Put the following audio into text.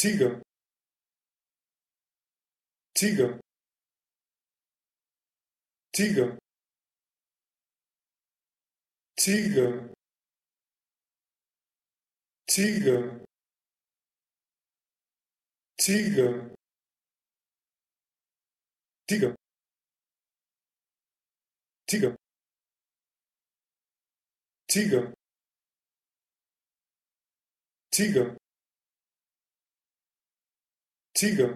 tiger tiger tiger tiger tiger tiger tiger tiger tiger tiger siga